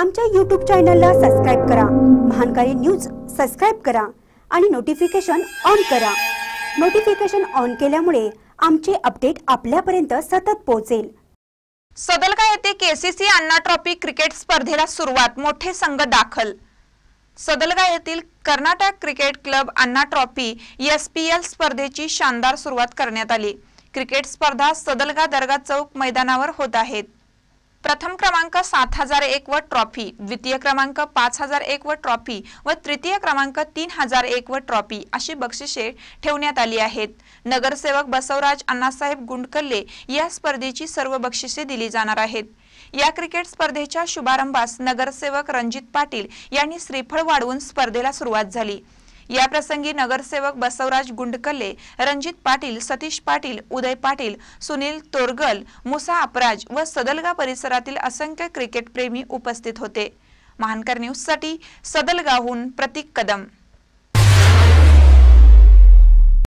आमच्या यूट्यूब चॅनलला सबस्क्राईब करा महानकारी न्यूज सबस्क्राईब करा आणि नोटिफिकेशन ऑन करा नोटिफिकेशन ऑन केल्यामुळे आमचे अपडेट आपल्यापर्यंत सतत पोहोचेल सदलगा येथे केसीसी अण्णा ट्रॉफी क्रिकेट स्पर्धेला सुरुवात मोठे संघ दाखल सदलगा येथील Karnataka cricket club Anna trophy SPL स्पर्धेची शानदार सुरुवात करण्यात आली क्रिकेट स्पर्धा सदलगा दर्गा चौक मैदानावर होत आहेत प्रथम क्रमांक सात हजार एक व ट्रॉफी द्वितीय क्रमांक पाच हजार एक व ट्रॉफी व तृतीय क्रमांक तीन हजार एक व ट्रॉफी अशी बक्षिसे ठेवण्यात आली आहेत नगरसेवक बसवराज अण्णासाहेब गुंडकल्ले या स्पर्धेची सर्व बक्षिसे दिली जाणार आहेत या क्रिकेट स्पर्धेच्या शुभारंभास नगरसेवक रणजित पाटील यांनी श्रीफळ वाढवून स्पर्धेला सुरुवात झाली या प्रसंगी नगरसेवक बसवराज गुंडकल्ले रणजित पाटील सतीश पाटील उदय पाटील सुनील तोरगल मुसा अपराज व सदलगा परिसरातील असंख्य प्रेमी उपस्थित होते महानकर साठी सदलगाहून प्रतीक कदम